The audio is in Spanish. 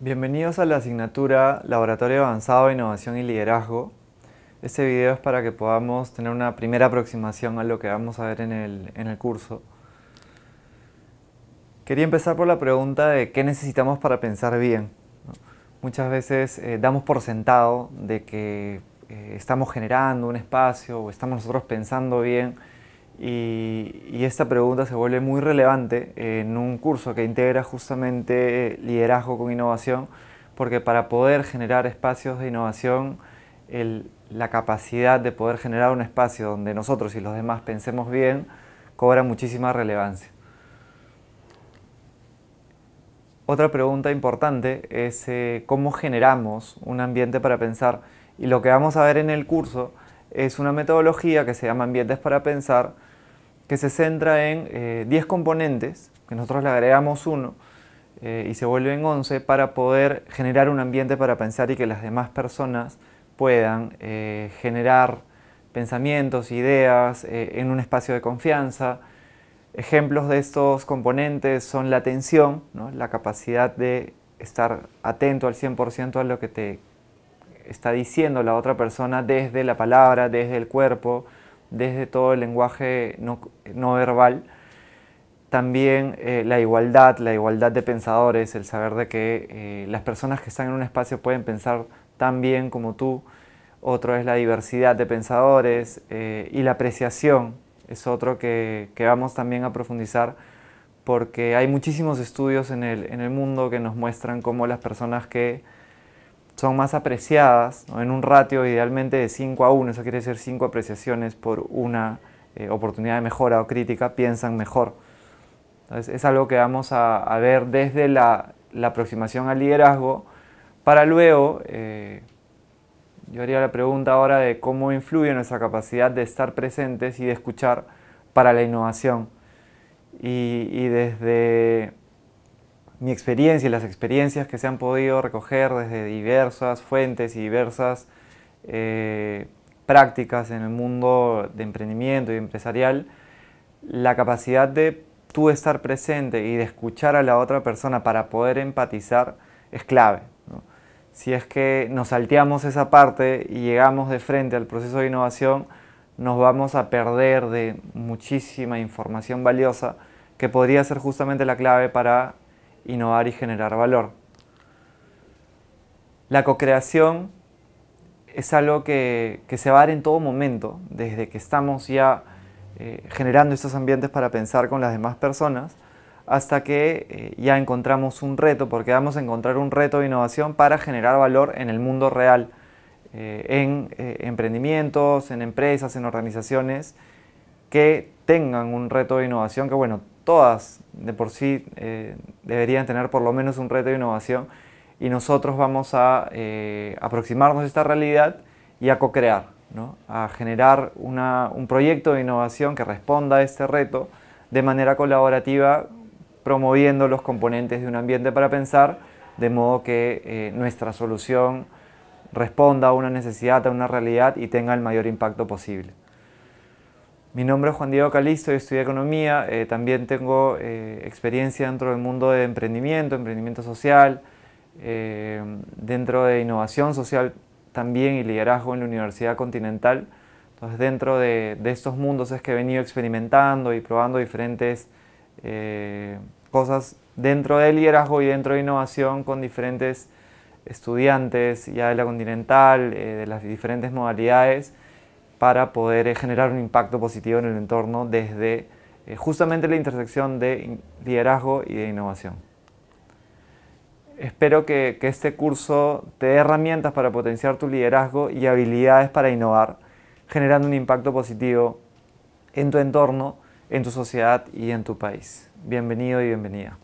Bienvenidos a la asignatura Laboratorio Avanzado de Innovación y Liderazgo. Este video es para que podamos tener una primera aproximación a lo que vamos a ver en el, curso. Quería empezar por la pregunta de qué necesitamos para pensar bien. Muchas veces eh, damos por sentado de que eh, estamos generando un espacio o estamos nosotros pensando bien y, esta pregunta se vuelve muy relevante en un curso que integra justamente liderazgo con innovación, porque para poder generar espacios de innovación, la capacidad de poder generar un espacio donde nosotros y los demás pensemos bien cobra muchísima relevancia. Otra pregunta importante es eh, cómo generamos un ambiente para pensar y lo que vamos a ver en el curso es una metodología que se llama Ambientes para Pensar, que se centra en 10 eh, componentes, que nosotros le agregamos uno eh, y se vuelven 11 para poder generar un ambiente para pensar y que las demás personas puedan eh, generar pensamientos, ideas en un espacio de confianza. Ejemplos de estos componentes son la atención, la capacidad de estar atento al 100% a lo que te está diciendo la otra persona desde la palabra, desde el cuerpo, desde todo el lenguaje no, verbal. También eh, la igualdad, la igualdad de pensadores, el saber de que eh, las personas que están en un espacio pueden pensar tan bien como tú. Otro es la diversidad de pensadores eh, y la apreciación, es otro que, vamos también a profundizar porque hay muchísimos estudios en el, en el mundo que nos muestran cómo las personas que son más apreciadas en un ratio idealmente de 5 a 1, eso quiere decir 5 apreciaciones por una eh, oportunidad de mejora o crítica, piensan mejor. Entonces, es algo que vamos a, ver desde la, aproximación al liderazgo para luego, eh, yo haría la pregunta ahora de cómo influye nuestra capacidad de estar presentes y de escuchar para la innovación. y desde mi experiencia y las experiencias que se han podido recoger desde diversas fuentes y diversas eh, prácticas en el mundo de emprendimiento y empresarial, la capacidad de tú estar presente y de escuchar a la otra persona para poder empatizar es clave. Si es que nos salteamos esa parte y llegamos de frente al proceso de innovación, nos vamos a perder de muchísima información valiosa que podría ser justamente la clave para innovar y generar valor. La co-creación es algo que, se va a dar en todo momento, desde que estamos ya eh, generando estos ambientes para pensar con las demás personas, hasta que eh, ya encontramos un reto, porque vamos a encontrar un reto de innovación para generar valor en el mundo real, eh, en emprendimientos, en empresas, en organizaciones que tengan un reto de innovación que, bueno, todas de por sí eh, deberían tener por lo menos un reto de innovación y nosotros vamos a eh, aproximarnos a esta realidad y a co-crear, a generar un proyecto de innovación que responda a este reto de manera colaborativa, promoviendo los componentes de un ambiente para pensar, de modo que eh, nuestra solución responda a una necesidad, a una realidad y tenga el mayor impacto posible. Mi nombre es Juan Diego Calisto, yo estudié economía, eh, también tengo eh, experiencia dentro del mundo de emprendimiento, emprendimiento social, eh, dentro de innovación social también y liderazgo en la Universidad Continental. Entonces dentro de, de estos mundos es que he venido experimentando y probando diferentes cosas dentro del liderazgo y dentro de innovación con diferentes estudiantes ya de la Continental, de las diferentes modalidades para poder eh, generar un impacto positivo en el entorno desde eh, justamente la intersección de liderazgo y de innovación. Espero que, este curso te dé herramientas para potenciar tu liderazgo y habilidades para innovar, generando un impacto positivo en tu entorno, en tu sociedad y en tu país. Bienvenido y bienvenida.